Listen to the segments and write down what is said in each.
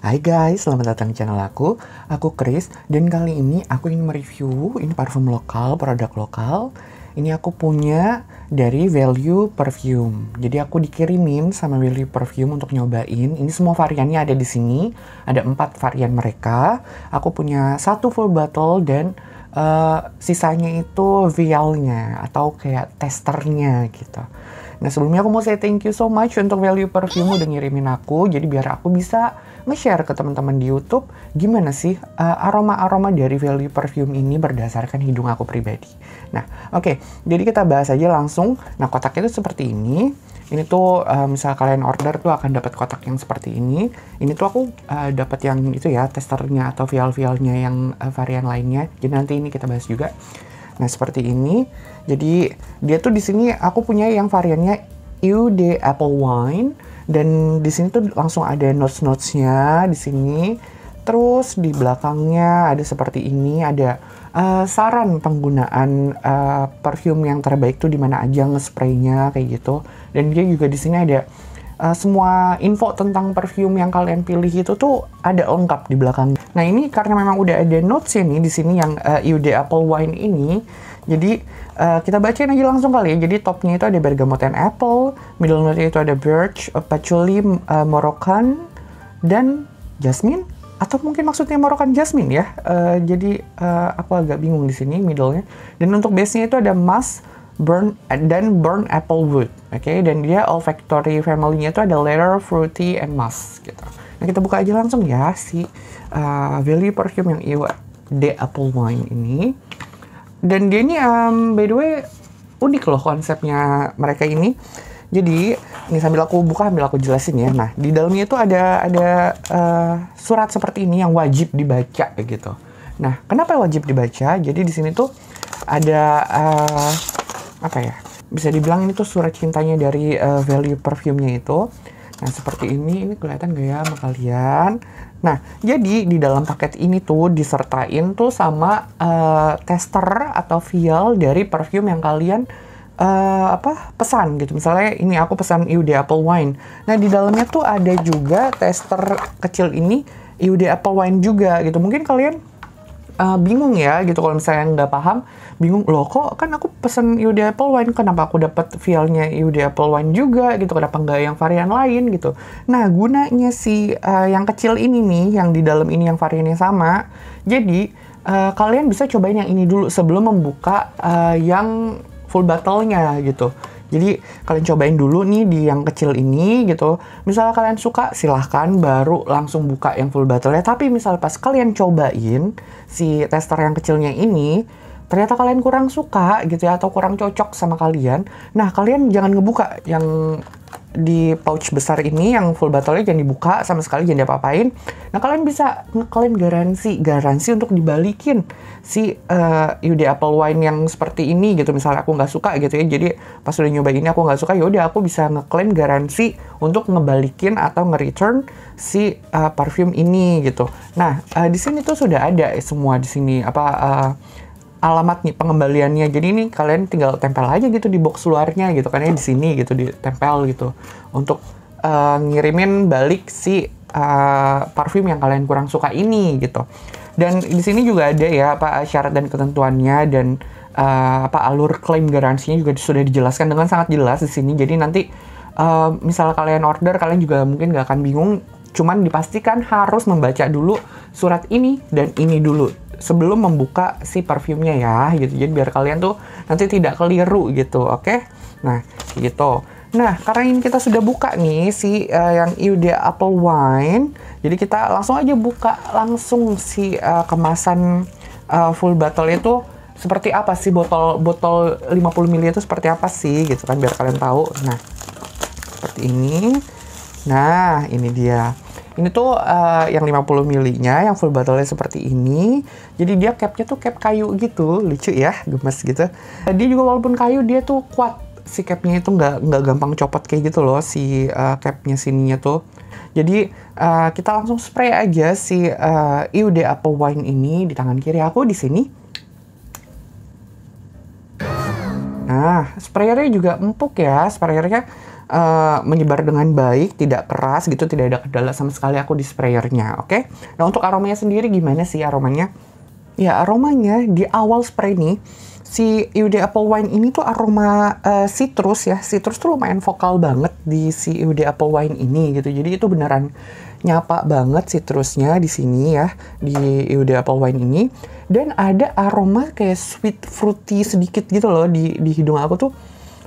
Hai guys, selamat datang di channel aku. Aku Chris dan kali ini aku ingin mereview ini parfum lokal, produk lokal. Ini aku punya dari Value Perfume. Jadi aku dikirimin sama Value Perfume untuk nyobain. Ini semua variannya ada di sini. Ada empat varian mereka. Aku punya satu full bottle dan uh, sisanya itu vialnya atau kayak testernya gitu. Nah sebelumnya aku mau say thank you so much untuk Value Perfume udah ngirimin aku, jadi biar aku bisa nge-share ke teman-teman di YouTube gimana sih eh, aroma-aroma uh, dari Value Perfume ini berdasarkan hidung aku pribadi. Nah oke, okay, jadi kita bahas aja langsung. Nah kotaknya itu seperti ini. Ini tuh uh, misal kalian order tuh akan dapat kotak yang seperti ini. Ini tuh aku uh, eh, dapat yang itu ya testernya atau vial-vialnya yang uh, varian lainnya. Jadi nanti ini kita bahas juga. Nah, seperti ini. Jadi, dia tuh di sini aku punya yang variannya UD Apple Wine dan di sini tuh langsung ada notes-notesnya di sini. Terus di belakangnya ada seperti ini, ada uh, saran penggunaan uh, perfume yang terbaik tuh di mana aja nge-spray-nya kayak gitu. Dan dia juga di sini ada uh, semua info tentang perfume yang kalian pilih itu tuh ada lengkap di belakangnya. Nah ini karena memang udah ada notes ini di sini yang uh, Apple Wine ini, jadi uh, kita bacain aja langsung kali ya. Jadi topnya itu ada bergamot and apple, middle note itu ada birch, patchouli, uh, Moroccan, dan jasmine atau mungkin maksudnya Moroccan jasmine ya. Uh, jadi uh, aku agak bingung di sini middlenya. Dan untuk base-nya itu ada musk, burn dan burn apple wood. Oke, okay, dan dia olfactory family-nya itu ada leather, fruity, and musk gitu. Nah, kita buka aja langsung ya si uh, Valley Perfume yang Iwa The Apple Wine ini. Dan dia ini, um, by the way, unik loh konsepnya mereka ini. Jadi, ini sambil aku buka, sambil aku jelasin ya. Nah, di dalamnya itu ada ada uh, surat seperti ini yang wajib dibaca gitu. Nah, kenapa wajib dibaca? Jadi di sini tuh ada uh, apa ya? bisa dibilang ini tuh surat cintanya dari uh, value perfume itu. Nah, seperti ini, ini kelihatan gak ya sama kalian? Nah, jadi di dalam paket ini tuh disertain tuh sama uh, tester atau vial dari perfume yang kalian uh, apa pesan gitu. Misalnya ini aku pesan UD Apple Wine. Nah, di dalamnya tuh ada juga tester kecil ini IUD Apple Wine juga gitu. Mungkin kalian uh, bingung ya gitu kalau misalnya nggak paham bingung loh kok kan aku pesen UD Apple Wine kenapa aku dapat feel-nya UD Apple Wine juga gitu kenapa nggak yang varian lain gitu nah gunanya si uh, yang kecil ini nih yang di dalam ini yang variannya sama jadi uh, kalian bisa cobain yang ini dulu sebelum membuka uh, yang full battle nya gitu jadi kalian cobain dulu nih di yang kecil ini gitu. Misalnya kalian suka silahkan baru langsung buka yang full battle ya. Tapi misal pas kalian cobain si tester yang kecilnya ini, ternyata kalian kurang suka gitu ya atau kurang cocok sama kalian. Nah, kalian jangan ngebuka yang di pouch besar ini yang full battle-nya jangan dibuka sama sekali jangan diapa-apain. Nah kalian bisa ngeklaim garansi, garansi untuk dibalikin si uh, eh, Yudi Apple Wine yang seperti ini gitu. Misalnya aku nggak suka gitu ya, jadi pas udah nyoba ini aku nggak suka, yaudah aku bisa ngeklaim garansi untuk ngebalikin atau nge-return si uh, eh, parfum ini gitu. Nah uh, di sini tuh sudah ada semua di sini apa uh, alamat nih pengembaliannya. Jadi ini kalian tinggal tempel aja gitu di box luarnya gitu kan ya di sini gitu ditempel gitu untuk uh, ngirimin balik si uh, parfum yang kalian kurang suka ini gitu. Dan di sini juga ada ya apa syarat dan ketentuannya dan uh, apa alur klaim garansinya juga sudah dijelaskan dengan sangat jelas di sini. Jadi nanti uh, misal kalian order kalian juga mungkin nggak akan bingung. Cuman dipastikan harus membaca dulu surat ini dan ini dulu sebelum membuka si parfumnya ya gitu jadi biar kalian tuh nanti tidak keliru gitu oke okay? nah gitu nah karena ini kita sudah buka nih si uh, yang Ude Apple Wine jadi kita langsung aja buka langsung si uh, kemasan uh, full bottle itu seperti apa sih botol botol 50 ml itu seperti apa sih gitu kan biar kalian tahu nah seperti ini nah ini dia ini tuh uh, yang 50 milinya, yang full bottle-nya seperti ini. Jadi dia capnya tuh cap kayu gitu, lucu ya, gemes gitu. Eh, dia juga walaupun kayu, dia tuh kuat. Si capnya itu nggak nggak gampang copot kayak gitu loh, si uh, capnya sininya tuh. Jadi uh, kita langsung spray aja si uh, IUD Apple Wine ini di tangan kiri aku di sini. Nah, sprayernya juga empuk ya, sprayernya uh, menyebar dengan baik, tidak keras gitu, tidak ada kendala sama sekali aku di sprayernya, oke? Okay? Nah untuk aromanya sendiri gimana sih aromanya? Ya aromanya di awal spray nih si Iude Apple Wine ini tuh aroma uh, eh, citrus ya, citrus tuh lumayan vokal banget di si Iude Apple Wine ini gitu. Jadi itu beneran nyapa banget citrusnya di sini ya di UD Apple Wine ini dan ada aroma kayak sweet fruity sedikit gitu loh di di hidung aku tuh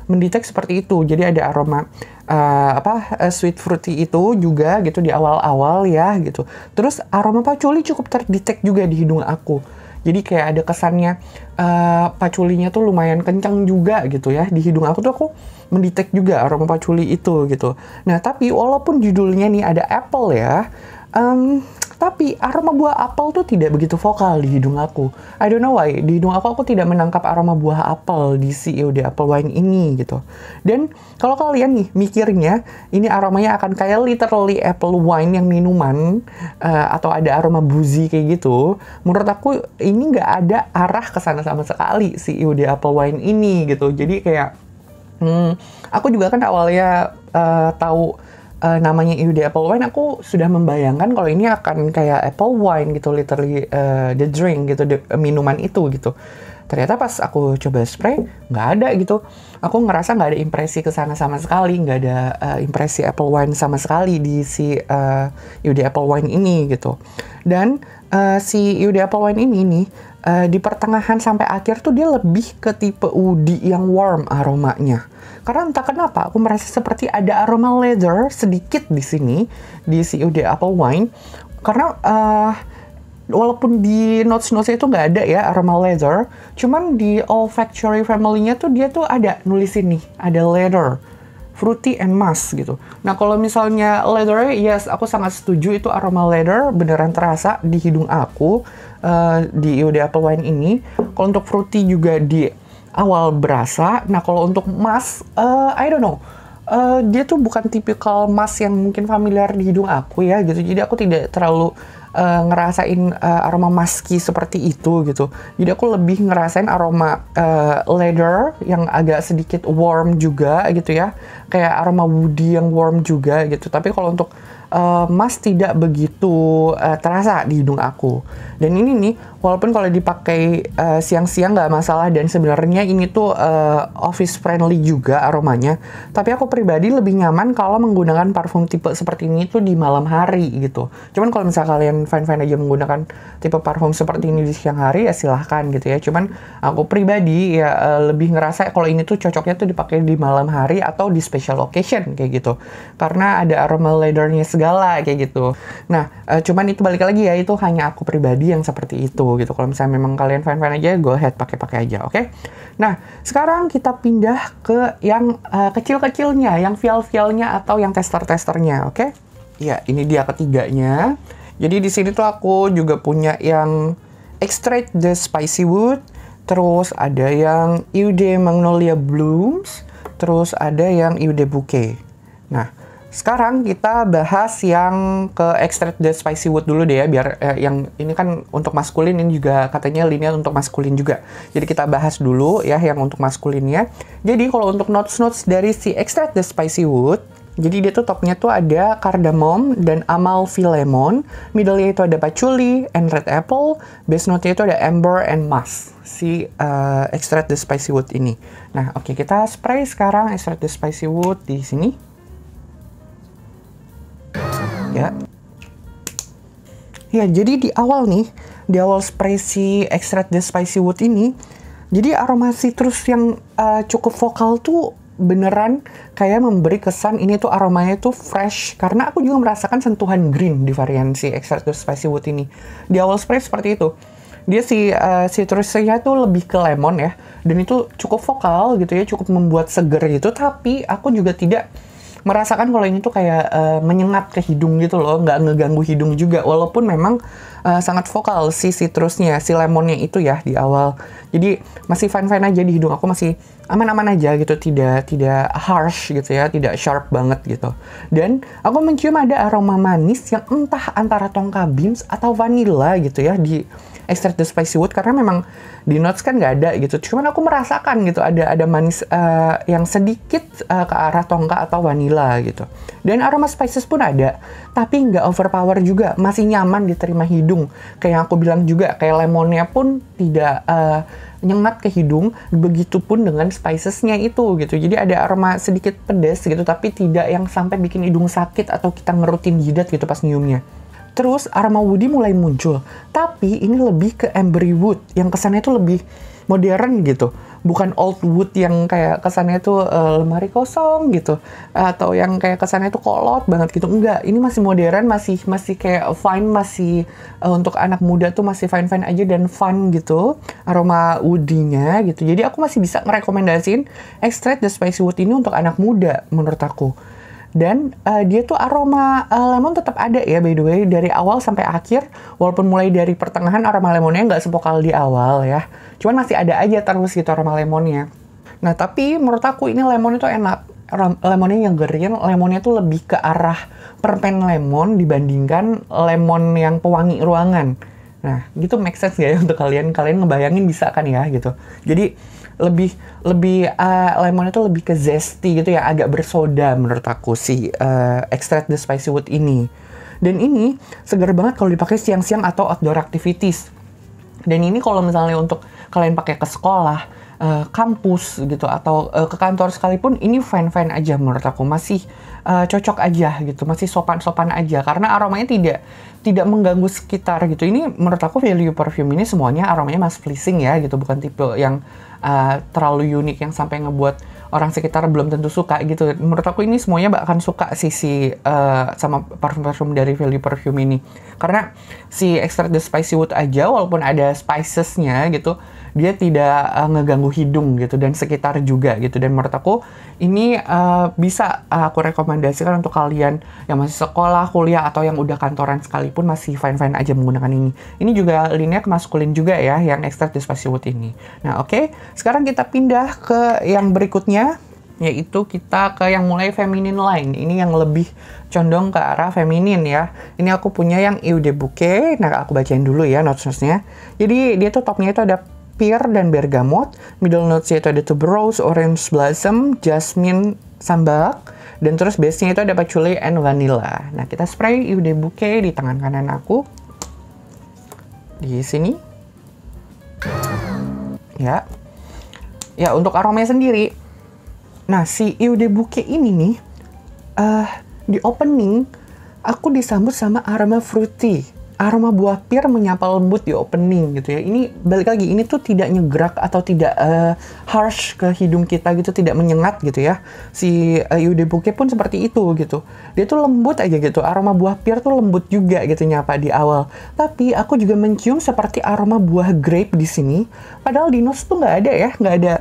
mendetek seperti itu. Jadi ada aroma uh, apa uh, sweet fruity itu juga gitu di awal-awal ya gitu. Terus aroma paculi cukup terdetek juga di hidung aku. Jadi kayak ada kesannya uh, eh, paculinya tuh lumayan kencang juga gitu ya di hidung aku tuh aku mendetek juga aroma paculi itu gitu. Nah tapi walaupun judulnya nih ada apple ya, um, tapi aroma buah apel tuh tidak begitu vokal di hidung aku. I don't know why. Di hidung aku aku tidak menangkap aroma buah apel di CEO di apple wine ini gitu. Dan kalau kalian nih mikirnya ini aromanya akan kayak literally apple wine yang minuman uh, atau ada aroma buzi kayak gitu, menurut aku ini nggak ada arah ke sana sama sekali e di apple wine ini gitu. Jadi kayak hmm, aku juga kan awalnya uh, tahu uh, namanya IUD Apple Wine, aku sudah membayangkan kalau ini akan kayak Apple Wine gitu, literally uh, the drink gitu, the, uh, minuman itu gitu. Ternyata pas aku coba spray, nggak ada gitu. Aku ngerasa nggak ada impresi ke sana sama sekali, nggak ada uh, impresi Apple Wine sama sekali di si uh, Apple Wine ini gitu. Dan uh, si IUD Apple Wine ini nih, uh, di pertengahan sampai akhir tuh dia lebih ke tipe udi yang warm aromanya. Karena entah kenapa aku merasa seperti ada aroma leather sedikit di sini di si UDI Apple Wine. Karena uh, walaupun di notes notes itu nggak ada ya aroma leather, cuman di olfactory family-nya tuh dia tuh ada nulis ini, ada leather fruity and musk gitu. Nah kalau misalnya leather, yes aku sangat setuju itu aroma leather beneran terasa di hidung aku uh, di Iode Apple Wine ini. Kalau untuk fruity juga di awal berasa. Nah kalau untuk musk, uh, eh, I don't know. Uh, dia tuh bukan tipikal mas yang mungkin familiar di hidung aku ya gitu jadi aku tidak terlalu uh, ngerasain uh, aroma maski seperti itu gitu. Jadi aku lebih ngerasain aroma uh, leather yang agak sedikit warm juga gitu ya. Kayak aroma woody yang warm juga gitu. Tapi kalau untuk uh, mas tidak begitu uh, terasa di hidung aku. Dan ini nih walaupun kalau dipakai uh, siang-siang nggak masalah dan sebenarnya ini tuh uh, office friendly juga aromanya tapi aku pribadi lebih nyaman kalau menggunakan parfum tipe seperti ini tuh di malam hari gitu cuman kalau misalnya kalian fine-fine aja menggunakan tipe parfum seperti ini di siang hari ya silahkan gitu ya cuman aku pribadi ya uh, lebih ngerasa kalau ini tuh cocoknya tuh dipakai di malam hari atau di special occasion kayak gitu karena ada aroma leathernya segala kayak gitu nah uh, cuman itu balik lagi ya itu hanya aku pribadi yang seperti itu gitu. Kalau misalnya memang kalian fan-fan aja, go ahead pakai-pakai aja, oke? Okay? Nah, sekarang kita pindah ke yang uh, kecil-kecilnya, yang vial-vialnya atau yang tester-testernya, oke? Okay? Ya, ini dia ketiganya. Jadi di sini tuh aku juga punya yang extract the spicy wood, terus ada yang Eude Magnolia Blooms, terus ada yang Eude Bouquet. Nah, sekarang kita bahas yang ke extract the spicy wood dulu deh ya, biar eh, yang ini kan untuk maskulin ini juga katanya linear untuk maskulin juga. Jadi kita bahas dulu ya yang untuk maskulinnya. Jadi kalau untuk notes notes dari si extract the spicy wood, jadi dia tuh topnya tuh ada cardamom dan amalfi lemon, middle-nya itu ada patchouli and red apple, base note-nya itu ada amber and musk. Si uh, eh, extract the spicy wood ini. Nah, oke okay, kita spray sekarang extract the spicy wood di sini. Ya, jadi di awal nih, di awal spray si extract the spicy wood ini, jadi aroma citrus yang uh, cukup vokal tuh beneran kayak memberi kesan ini tuh aromanya tuh fresh karena aku juga merasakan sentuhan green di varian si extract the spicy wood ini. Di awal spray seperti itu dia si uh, eh, citrusnya tuh lebih ke lemon ya dan itu cukup vokal gitu ya cukup membuat seger gitu tapi aku juga tidak merasakan kalau ini tuh kayak uh, menyengat ke hidung gitu loh, nggak ngeganggu hidung juga. Walaupun memang uh, sangat vokal si citrusnya, si lemonnya itu ya di awal. Jadi masih fine-fine aja di hidung aku masih aman-aman aja gitu, tidak tidak harsh gitu ya, tidak sharp banget gitu. Dan aku mencium ada aroma manis yang entah antara tongka beans atau vanilla gitu ya di extract the spicy wood karena memang di notes kan nggak ada gitu. Cuman aku merasakan gitu ada ada manis uh, yang sedikit uh, ke arah tongka atau vanilla gitu. Dan aroma spices pun ada, tapi nggak overpower juga, masih nyaman diterima hidung. Kayak aku bilang juga kayak lemonnya pun tidak uh, nyengat ke hidung, begitupun dengan spicesnya itu gitu. Jadi ada aroma sedikit pedas gitu, tapi tidak yang sampai bikin hidung sakit atau kita ngerutin jidat gitu pas nyiumnya. Terus aroma woody mulai muncul, tapi ini lebih ke Embery wood yang kesannya itu lebih modern gitu. Bukan old wood yang kayak kesannya itu uh, lemari kosong gitu atau yang kayak kesannya itu kolot banget gitu. Enggak, ini masih modern, masih masih kayak fine, masih uh, untuk anak muda tuh masih fine-fine aja dan fun gitu aroma woodinya gitu. Jadi aku masih bisa ngerekomendasiin Extract the Spicy Wood ini untuk anak muda menurut aku dan uh, dia tuh aroma uh, lemon tetap ada ya by the way dari awal sampai akhir walaupun mulai dari pertengahan aroma lemonnya nggak sepokal di awal ya cuman masih ada aja terus gitu aroma lemonnya nah tapi menurut aku ini lemon itu enak lemonnya yang green lemonnya tuh lebih ke arah permen lemon dibandingkan lemon yang pewangi ruangan nah gitu make sense ya untuk kalian kalian ngebayangin bisa kan ya gitu jadi lebih lebih uh, eh, lemon itu lebih ke zesty gitu ya agak bersoda menurut aku si uh, extract the spicy wood ini dan ini segar banget kalau dipakai siang-siang atau outdoor activities dan ini kalau misalnya untuk kalian pakai ke sekolah uh, kampus gitu atau uh, ke kantor sekalipun ini fine fine aja menurut aku masih uh, cocok aja gitu masih sopan sopan aja karena aromanya tidak tidak mengganggu sekitar gitu ini menurut aku value perfume ini semuanya aromanya mas pleasing ya gitu bukan tipe yang uh, terlalu unik yang sampai ngebuat orang sekitar belum tentu suka gitu menurut aku ini semuanya bahkan suka si uh, sama parfum parfum dari value perfume ini karena si extra the spicy wood aja walaupun ada spicesnya gitu dia tidak uh, ngeganggu hidung gitu dan sekitar juga gitu dan menurut aku ini uh, bisa uh, aku rekomendasikan untuk kalian yang masih sekolah, kuliah atau yang udah kantoran sekalipun masih fine-fine aja menggunakan ini. Ini juga linnya ke maskulin juga ya yang extra dispersi wood ini. Nah, oke. Okay. Sekarang kita pindah ke yang berikutnya yaitu kita ke yang mulai feminine line. Ini yang lebih condong ke arah feminin ya. Ini aku punya yang eau de Bouquet. Nah, aku bacain dulu ya notes-notesnya. Jadi, dia tuh topnya itu ada pear dan bergamot. Middle notes yaitu ada tuberose, orange blossom, jasmine, Sambal, Dan terus base itu ada patchouli and vanilla. Nah, kita spray Iude Bouquet di tangan kanan aku. Di sini. Ya. Ya, untuk aromanya sendiri. Nah, si de Bouquet ini nih, uh, di opening, aku disambut sama aroma fruity aroma buah pir menyapa lembut di opening gitu ya. Ini balik lagi ini tuh tidak nyegerak atau tidak uh, harsh ke hidung kita gitu, tidak menyengat gitu ya. Si uh, eh, Buke pun seperti itu gitu. Dia tuh lembut aja gitu. Aroma buah pir tuh lembut juga gitu nyapa di awal. Tapi aku juga mencium seperti aroma buah grape di sini. Padahal di nose tuh nggak ada ya, nggak ada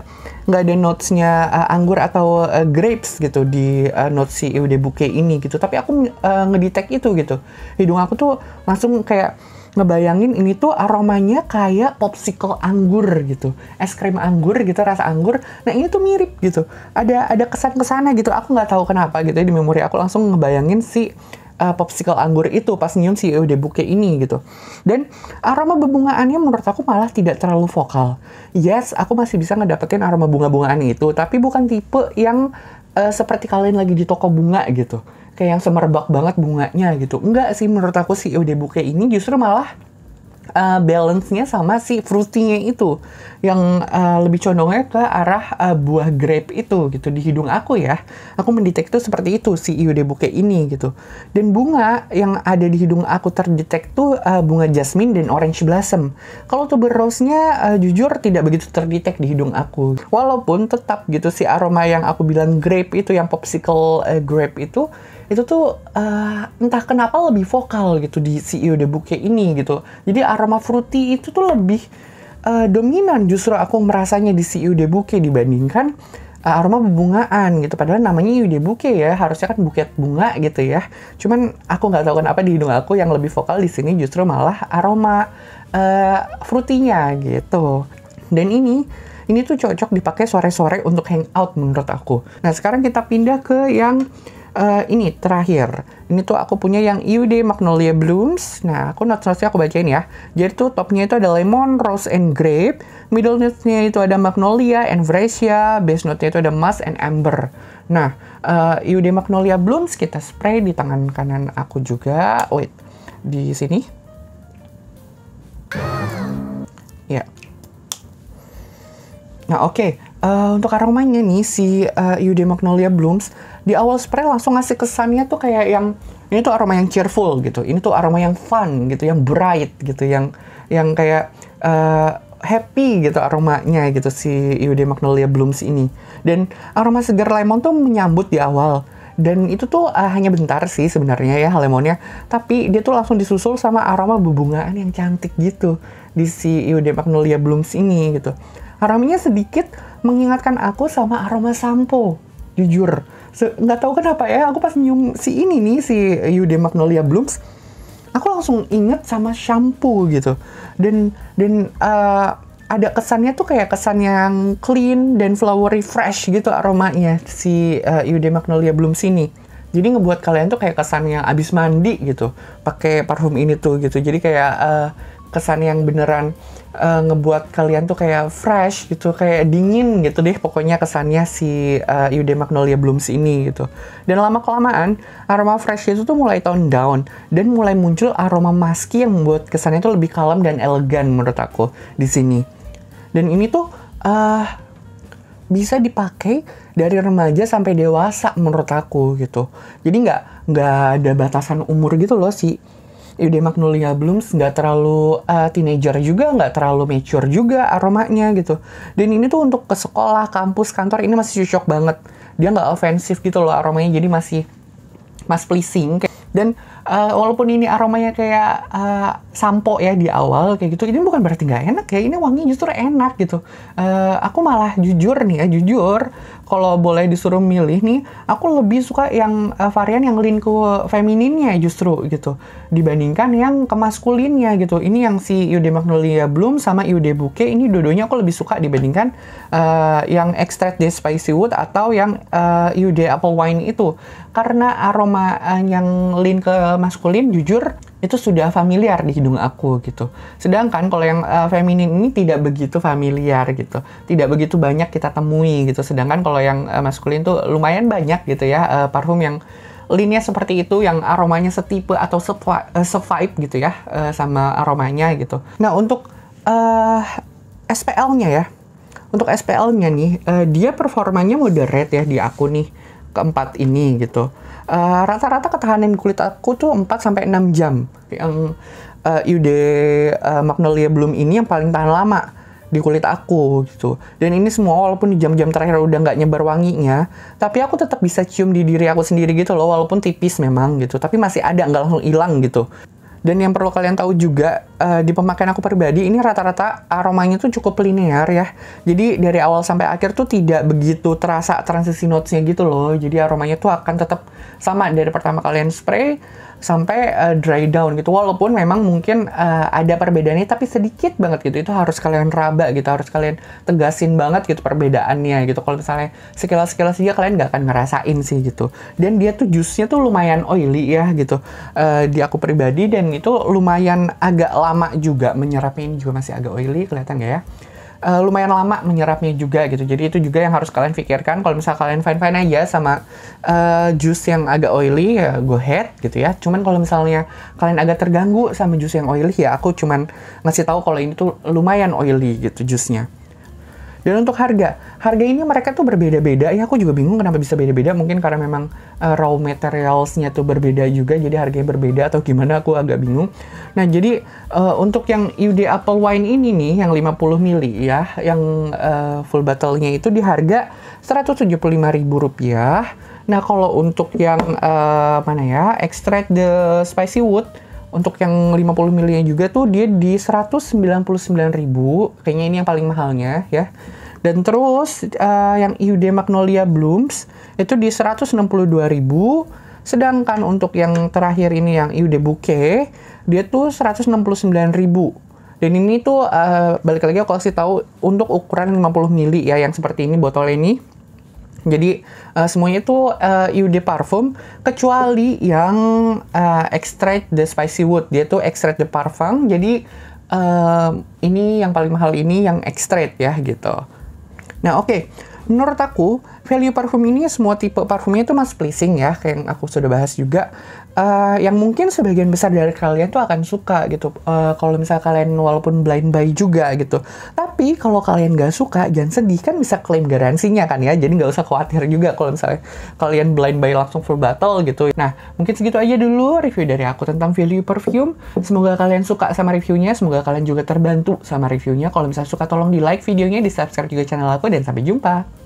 nggak ada notesnya uh, anggur atau uh, grapes gitu di uh, notes si Iude Bouquet ini gitu tapi aku uh, ngedetect itu gitu hidung aku tuh langsung kayak ngebayangin ini tuh aromanya kayak popsicle anggur gitu es krim anggur gitu rasa anggur nah ini tuh mirip gitu ada ada kesan kesana gitu aku nggak tahu kenapa gitu ya di memori aku langsung ngebayangin si uh, popsicle anggur itu pas nyium si Eau de Bouquet ini gitu. Dan aroma bebungaannya menurut aku malah tidak terlalu vokal. Yes, aku masih bisa ngedapetin aroma bunga-bungaan itu, tapi bukan tipe yang uh, seperti kalian lagi di toko bunga gitu. Kayak yang semerbak banget bunganya gitu. Enggak sih menurut aku si Eau de Bouquet ini justru malah uh, balance-nya sama si fruity-nya itu yang uh, lebih condongnya ke arah uh, buah grape itu gitu di hidung aku ya aku mendetek itu seperti itu si iudebuke ini gitu dan bunga yang ada di hidung aku terdetek tuh uh, bunga jasmine dan orange blossom kalau tuberose-nya uh, jujur tidak begitu terdetek di hidung aku walaupun tetap gitu si aroma yang aku bilang grape itu yang popsicle uh, grape itu itu tuh uh, entah kenapa lebih vokal gitu di CEO The Bouquet ini gitu. Jadi aroma fruity itu tuh lebih uh, dominan justru aku merasanya di CEO The Bouquet dibandingkan uh, aroma bebungaan gitu. Padahal namanya e The Bouquet ya, harusnya kan buket bunga gitu ya. Cuman aku nggak tahu kenapa di hidung aku yang lebih vokal di sini justru malah aroma uh, fruity-nya gitu. Dan ini ini tuh cocok dipakai sore-sore untuk hangout menurut aku. Nah sekarang kita pindah ke yang uh, ini terakhir. Ini tuh aku punya yang IUD Magnolia Blooms. Nah, aku notes notesnya aku bacain ya. Jadi tuh topnya itu ada lemon, rose, and grape. Middle note-nya itu ada magnolia and freesia. Base note-nya itu ada musk and amber. Nah, uh, eh, IUD Magnolia Blooms kita spray di tangan kanan aku juga. Wait, di sini. Ya. Yeah. Nah, oke. Okay. Uh, untuk aromanya nih si uh, Yude Magnolia Blooms di awal spray langsung ngasih kesannya tuh kayak yang ini tuh aroma yang cheerful gitu, ini tuh aroma yang fun gitu, yang bright gitu, yang yang kayak uh, happy gitu aromanya gitu si Yude Magnolia Blooms ini. Dan aroma segar lemon tuh menyambut di awal dan itu tuh uh, hanya bentar sih sebenarnya ya lemonnya tapi dia tuh langsung disusul sama aroma bebungaan yang cantik gitu di si Iode Magnolia Blooms ini gitu aromanya sedikit mengingatkan aku sama aroma sampo. Jujur, nggak tahu kenapa ya, aku pas nyium si ini nih, si Yude Magnolia Blooms, aku langsung inget sama shampoo gitu. Dan dan uh, ada kesannya tuh kayak kesan yang clean dan flowery fresh gitu aromanya si uh, Yude Magnolia Blooms ini. Jadi ngebuat kalian tuh kayak kesan yang abis mandi gitu, pakai parfum ini tuh gitu. Jadi kayak uh, kesan yang beneran uh, ngebuat kalian tuh kayak fresh gitu, kayak dingin gitu deh pokoknya kesannya si uh, Yude Magnolia Blooms ini gitu. Dan lama kelamaan aroma fresh itu tuh mulai tone down dan mulai muncul aroma maski yang membuat kesannya tuh lebih kalem dan elegan menurut aku di sini. Dan ini tuh uh, bisa dipakai dari remaja sampai dewasa menurut aku gitu. Jadi nggak nggak ada batasan umur gitu loh si Yude Magnolia Blooms nggak terlalu uh, teenager juga, nggak terlalu mature juga aromanya gitu. Dan ini tuh untuk ke sekolah, kampus, kantor ini masih cocok banget. Dia nggak ofensif gitu loh aromanya, jadi masih mas pleasing. Dan uh, walaupun ini aromanya kayak uh, sampo ya di awal kayak gitu, ini bukan berarti nggak enak ya. Ini wangi justru enak gitu. Uh, aku malah jujur nih ya, jujur kalau boleh disuruh milih nih, aku lebih suka yang uh, varian yang linku femininnya justru gitu dibandingkan yang kemaskulinnya gitu. Ini yang si Yude Magnolia Bloom sama Yude Bouquet ini dua aku lebih suka dibandingkan uh, yang Extract de Spicy Wood atau yang uh, Yude Apple Wine itu karena aroma yang lin ke uh, maskulin jujur itu sudah familiar di hidung aku gitu. Sedangkan kalau yang uh, feminin ini tidak begitu familiar gitu. Tidak begitu banyak kita temui gitu. Sedangkan kalau yang uh, maskulin tuh lumayan banyak gitu ya uh, parfum yang linnya seperti itu yang aromanya setipe atau se-vibe gitu ya uh, sama aromanya gitu. Nah, untuk uh, SPL-nya ya. Untuk SPL-nya nih, uh, dia performanya moderate ya di aku nih keempat ini gitu. Eh, rata-rata uh, ketahanan kulit aku tuh 4 sampai 6 jam. Yang uh, eh, UD uh, eh, Magnolia Bloom ini yang paling tahan lama di kulit aku gitu. Dan ini semua walaupun di jam-jam terakhir udah nggak nyebar wanginya, tapi aku tetap bisa cium di diri aku sendiri gitu loh, walaupun tipis memang gitu, tapi masih ada nggak langsung hilang gitu. Dan yang perlu kalian tahu juga uh, di pemakaian aku pribadi ini rata-rata aromanya tuh cukup linear ya. Jadi dari awal sampai akhir tuh tidak begitu terasa transisi notesnya gitu loh. Jadi aromanya tuh akan tetap sama dari pertama kalian spray sampai uh, dry down gitu walaupun memang mungkin uh, ada perbedaannya tapi sedikit banget gitu itu harus kalian raba gitu harus kalian tegasin banget gitu perbedaannya gitu kalau misalnya sekilas-sekilas dia kalian nggak akan ngerasain sih gitu dan dia tuh jusnya tuh lumayan oily ya gitu uh, di aku pribadi dan itu lumayan agak lama juga menyerapnya juga masih agak oily kelihatan nggak ya uh, lumayan lama menyerapnya juga gitu. Jadi itu juga yang harus kalian pikirkan. Kalau misal kalian fine fine aja sama uh, jus yang agak oily ya go ahead gitu ya. Cuman kalau misalnya kalian agak terganggu sama jus yang oily ya aku cuman ngasih tahu kalau ini tuh lumayan oily gitu jusnya. Dan untuk harga, harga ini mereka tuh berbeda-beda. Ya aku juga bingung kenapa bisa beda-beda. Mungkin karena memang uh, raw materialsnya tuh berbeda juga, jadi harganya berbeda atau gimana aku agak bingung. Nah jadi uh, untuk yang UD Apple Wine ini nih, yang 50 mili ya, yang uh, full bottle-nya itu di harga Rp175.000. Nah kalau untuk yang uh, mana ya, extract the spicy wood untuk yang 50 mili juga tuh dia di 199.000, kayaknya ini yang paling mahalnya ya. Dan terus uh, yang IUD Magnolia Blooms itu di 162.000, sedangkan untuk yang terakhir ini yang IUD Bouquet dia tuh 169.000. Dan ini tuh uh, balik lagi aku kasih tahu untuk ukuran 50 mili ya yang seperti ini botol ini jadi uh, semuanya itu uh, eau eh, de parfum kecuali yang uh, extract the spicy wood. Dia tuh extract the parfum. Jadi uh, ini yang paling mahal ini yang extract ya gitu. Nah, oke. Okay. Menurut aku value parfum ini semua tipe parfumnya itu mas pleasing ya, kayak yang aku sudah bahas juga. Uh, yang mungkin sebagian besar dari kalian tuh akan suka gitu. Uh, kalau misalnya kalian walaupun blind buy juga gitu. Tapi kalau kalian nggak suka, jangan sedih kan bisa klaim garansinya kan ya. Jadi nggak usah khawatir juga kalau misalnya kalian blind buy langsung full bottle gitu. Nah, mungkin segitu aja dulu review dari aku tentang value perfume. Semoga kalian suka sama reviewnya, semoga kalian juga terbantu sama reviewnya. Kalau misalnya suka tolong di like videonya, di subscribe juga channel aku dan sampai jumpa.